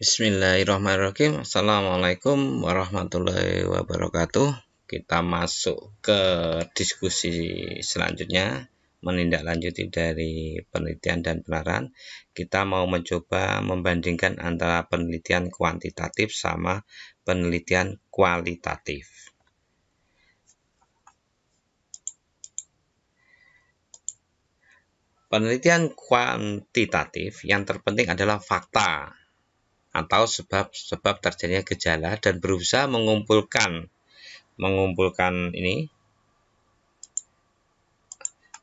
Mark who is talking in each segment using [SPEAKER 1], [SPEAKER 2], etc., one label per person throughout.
[SPEAKER 1] Bismillahirrahmanirrahim. Assalamualaikum warahmatullahi wabarakatuh. Kita masuk ke diskusi selanjutnya menindaklanjuti dari penelitian dan penalaran, Kita mau mencoba membandingkan antara penelitian kuantitatif sama penelitian kualitatif. Penelitian kuantitatif yang terpenting adalah fakta atau sebab-sebab terjadinya gejala dan berusaha mengumpulkan mengumpulkan ini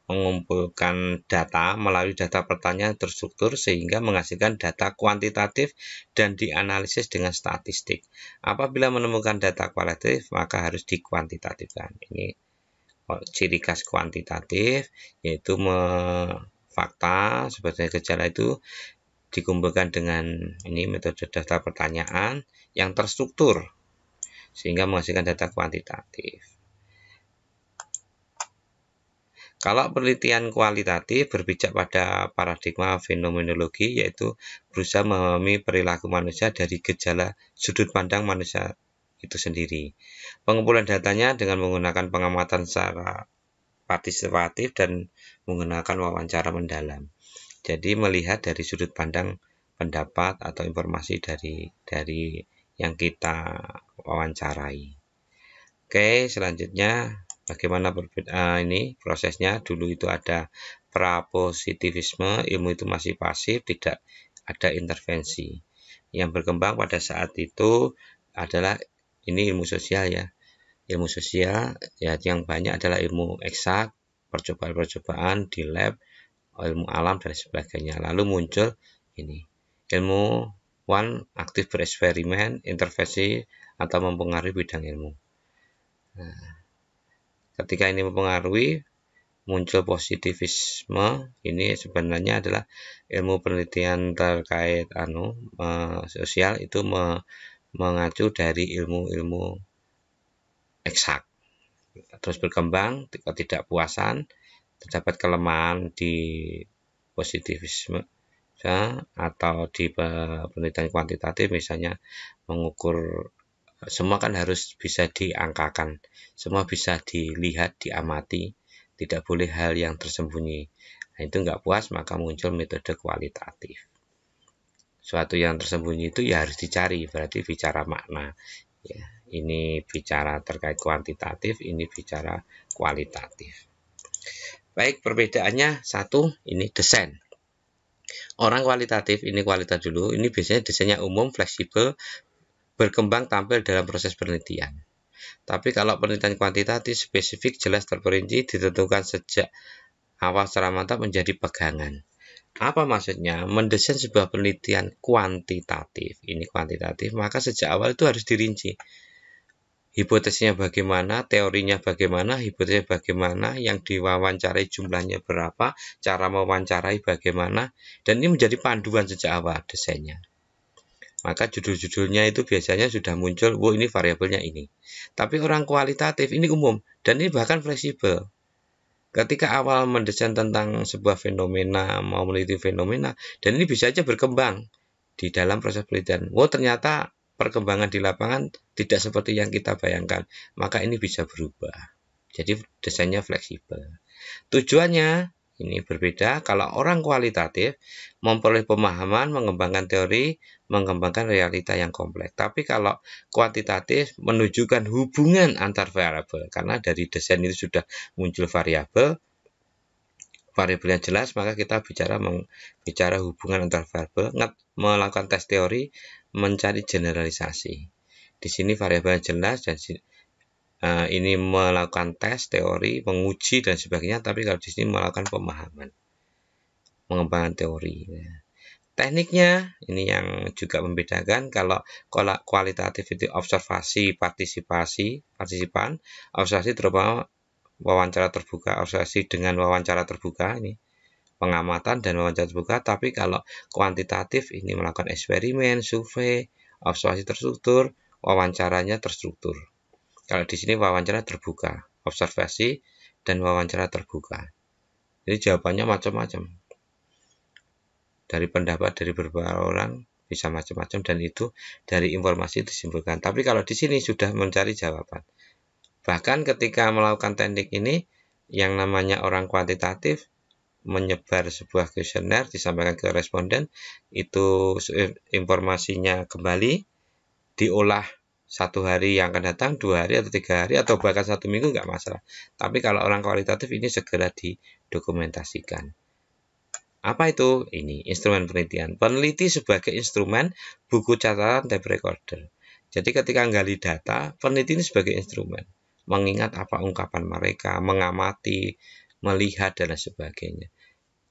[SPEAKER 1] mengumpulkan data melalui data pertanyaan terstruktur sehingga menghasilkan data kuantitatif dan dianalisis dengan statistik. Apabila menemukan data kualitatif, maka harus dikuantitatifkan. Ini ciri khas kuantitatif, yaitu fakta seperti gejala itu dikumpulkan dengan ini metode data pertanyaan yang terstruktur sehingga menghasilkan data kuantitatif. Kalau penelitian kualitatif berpijak pada paradigma fenomenologi yaitu berusaha memahami perilaku manusia dari gejala sudut pandang manusia itu sendiri. Pengumpulan datanya dengan menggunakan pengamatan secara partisipatif dan menggunakan wawancara mendalam. Jadi melihat dari sudut pandang pendapat atau informasi dari dari yang kita wawancarai. Oke, selanjutnya bagaimana berbeda, eh, ini prosesnya dulu itu ada prapositivisme, ilmu itu masih pasif, tidak ada intervensi. Yang berkembang pada saat itu adalah ini ilmu sosial ya. Ilmu sosial ya yang banyak adalah ilmu eksak, percobaan-percobaan di lab ilmu alam dan sebagainya. Lalu muncul ini ilmu one aktif bereksperimen, intervensi atau mempengaruhi bidang ilmu. Nah, ketika ini mempengaruhi muncul positivisme ini sebenarnya adalah ilmu penelitian terkait anu uh, sosial itu me, mengacu dari ilmu-ilmu eksak terus berkembang tidak ketidakpuasan terdapat kelemahan di positivisme ya, atau di penelitian kuantitatif misalnya mengukur semua kan harus bisa diangkakan, semua bisa dilihat, diamati, tidak boleh hal yang tersembunyi. Nah, itu nggak puas maka muncul metode kualitatif. Suatu yang tersembunyi itu ya harus dicari, berarti bicara makna. Ya, ini bicara terkait kuantitatif, ini bicara kualitatif. Baik, perbedaannya satu, ini desain. Orang kualitatif, ini kualitas dulu, ini biasanya desainnya umum, fleksibel, berkembang tampil dalam proses penelitian. Tapi kalau penelitian kuantitatif spesifik jelas terperinci ditentukan sejak awal secara mantap menjadi pegangan. Apa maksudnya? Mendesain sebuah penelitian kuantitatif. Ini kuantitatif, maka sejak awal itu harus dirinci hipotesisnya bagaimana, teorinya bagaimana, hipotesisnya bagaimana, yang diwawancarai jumlahnya berapa, cara mewawancarai bagaimana, dan ini menjadi panduan sejak awal desainnya. Maka judul-judulnya itu biasanya sudah muncul, wow ini variabelnya ini. Tapi orang kualitatif ini umum, dan ini bahkan fleksibel. Ketika awal mendesain tentang sebuah fenomena, mau meneliti fenomena, dan ini bisa saja berkembang di dalam proses penelitian. Wow ternyata perkembangan di lapangan tidak seperti yang kita bayangkan, maka ini bisa berubah. Jadi desainnya fleksibel. Tujuannya ini berbeda kalau orang kualitatif memperoleh pemahaman, mengembangkan teori, mengembangkan realita yang kompleks. Tapi kalau kuantitatif menunjukkan hubungan antar variabel karena dari desain itu sudah muncul variabel variabel yang jelas maka kita bicara bicara hubungan antar variabel melakukan tes teori mencari generalisasi. Di sini variabel jelas dan uh, ini melakukan tes teori, menguji dan sebagainya, tapi kalau di sini melakukan pemahaman, pengembangan teori. Tekniknya ini yang juga membedakan kalau kualitatif itu observasi, partisipasi, partisipan, observasi terutama wawancara terbuka, observasi dengan wawancara terbuka ini pengamatan dan wawancara terbuka, tapi kalau kuantitatif ini melakukan eksperimen, survei, observasi terstruktur, wawancaranya terstruktur. Kalau di sini wawancara terbuka, observasi dan wawancara terbuka. Jadi jawabannya macam-macam. Dari pendapat dari beberapa orang bisa macam-macam dan itu dari informasi disimpulkan. Tapi kalau di sini sudah mencari jawaban. Bahkan ketika melakukan teknik ini yang namanya orang kuantitatif menyebar sebuah kuesioner disampaikan ke responden itu informasinya kembali diolah satu hari yang akan datang dua hari atau tiga hari atau bahkan satu minggu nggak masalah tapi kalau orang kualitatif ini segera didokumentasikan apa itu ini instrumen penelitian peneliti sebagai instrumen buku catatan tape recorder jadi ketika nggali data peneliti ini sebagai instrumen mengingat apa ungkapan mereka mengamati melihat dan lain sebagainya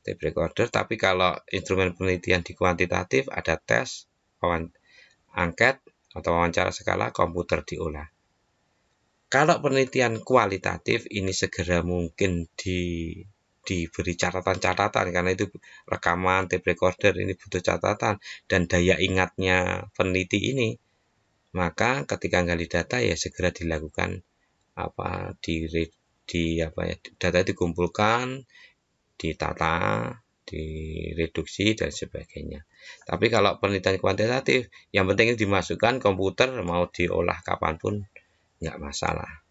[SPEAKER 1] tape recorder tapi kalau instrumen penelitian di kuantitatif ada tes angket atau wawancara skala komputer diolah kalau penelitian kualitatif ini segera mungkin di diberi catatan-catatan karena itu rekaman tape recorder ini butuh catatan dan daya ingatnya peneliti ini maka ketika gali data ya segera dilakukan apa di di apa ya data dikumpulkan ditata, direduksi dan sebagainya. Tapi kalau penelitian kuantitatif, yang penting dimasukkan komputer mau diolah kapanpun nggak masalah.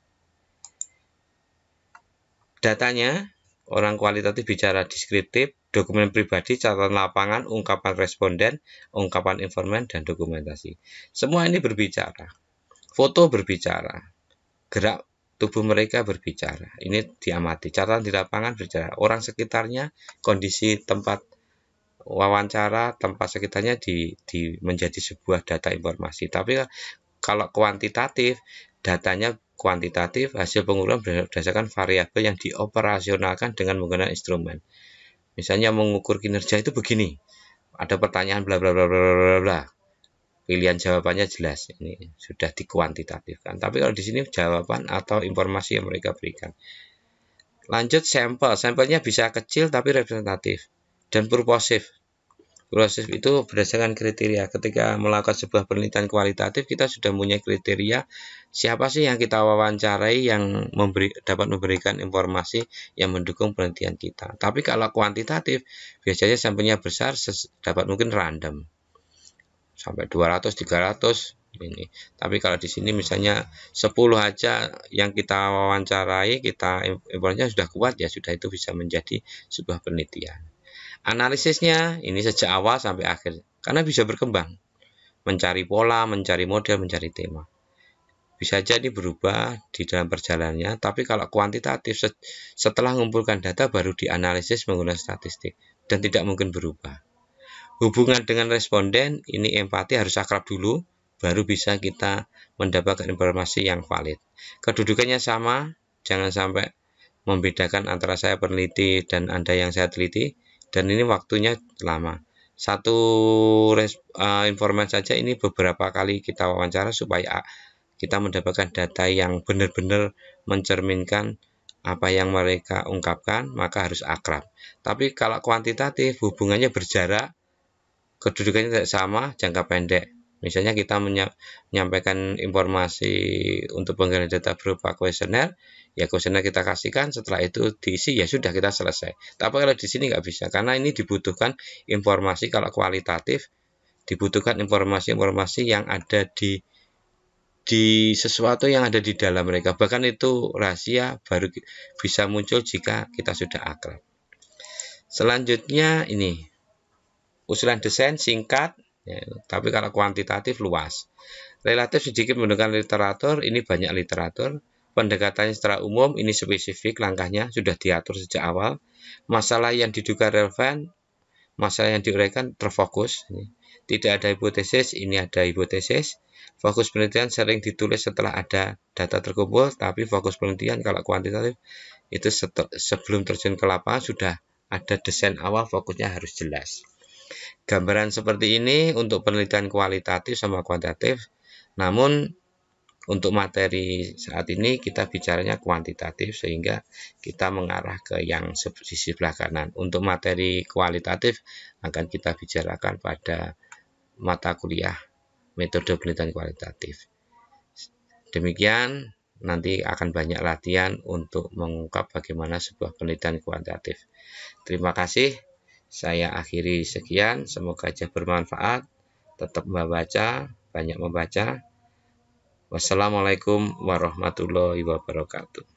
[SPEAKER 1] Datanya, orang kualitatif bicara deskriptif, dokumen pribadi, catatan lapangan, ungkapan responden, ungkapan informan, dan dokumentasi. Semua ini berbicara. Foto berbicara. Gerak tubuh mereka berbicara. Ini diamati. Catatan di lapangan berbicara. Orang sekitarnya, kondisi tempat wawancara, tempat sekitarnya di, di menjadi sebuah data informasi. Tapi kalau kuantitatif, datanya kuantitatif, hasil pengukuran berdasarkan variabel yang dioperasionalkan dengan menggunakan instrumen. Misalnya mengukur kinerja itu begini. Ada pertanyaan bla bla bla bla bla bla pilihan jawabannya jelas ini sudah dikuantitatifkan tapi kalau di sini jawaban atau informasi yang mereka berikan lanjut sampel sampelnya bisa kecil tapi representatif dan purposif purposif itu berdasarkan kriteria ketika melakukan sebuah penelitian kualitatif kita sudah punya kriteria siapa sih yang kita wawancarai yang memberi, dapat memberikan informasi yang mendukung penelitian kita tapi kalau kuantitatif biasanya sampelnya besar dapat mungkin random sampai 200 300 ini tapi kalau di sini misalnya 10 aja yang kita wawancarai kita informasinya sudah kuat ya sudah itu bisa menjadi sebuah penelitian analisisnya ini sejak awal sampai akhir karena bisa berkembang mencari pola mencari model mencari tema bisa jadi berubah di dalam perjalanannya tapi kalau kuantitatif setelah mengumpulkan data baru dianalisis menggunakan statistik dan tidak mungkin berubah Hubungan dengan responden ini empati harus akrab dulu, baru bisa kita mendapatkan informasi yang valid. Kedudukannya sama, jangan sampai membedakan antara saya peneliti dan Anda yang saya teliti, dan ini waktunya lama. Satu res, uh, informan saja ini beberapa kali kita wawancara supaya kita mendapatkan data yang benar-benar mencerminkan apa yang mereka ungkapkan, maka harus akrab. Tapi kalau kuantitatif hubungannya berjarak, kedudukannya tidak sama jangka pendek. Misalnya kita menyampaikan informasi untuk penggalian data berupa kuesioner, ya kuesioner kita kasihkan, setelah itu diisi, ya sudah kita selesai. Tapi kalau di sini nggak bisa, karena ini dibutuhkan informasi kalau kualitatif, dibutuhkan informasi-informasi yang ada di di sesuatu yang ada di dalam mereka. Bahkan itu rahasia baru bisa muncul jika kita sudah akrab. Selanjutnya ini Usulan desain singkat, ya, tapi kalau kuantitatif luas. Relatif sedikit menggunakan literatur, ini banyak literatur. Pendekatannya secara umum, ini spesifik, langkahnya sudah diatur sejak awal. Masalah yang diduga relevan, masalah yang diuraikan terfokus. Tidak ada hipotesis, ini ada hipotesis. Fokus penelitian sering ditulis setelah ada data terkumpul, tapi fokus penelitian kalau kuantitatif itu sebelum terjun ke lapangan sudah ada desain awal fokusnya harus jelas. Gambaran seperti ini untuk penelitian kualitatif sama kuantitatif, namun untuk materi saat ini kita bicaranya kuantitatif sehingga kita mengarah ke yang sisi sebelah kanan. Untuk materi kualitatif akan kita bicarakan pada mata kuliah metode penelitian kualitatif. Demikian nanti akan banyak latihan untuk mengungkap bagaimana sebuah penelitian kuantitatif. Terima kasih. Saya akhiri sekian, semoga aja bermanfaat. Tetap membaca, banyak membaca. Wassalamualaikum warahmatullahi wabarakatuh.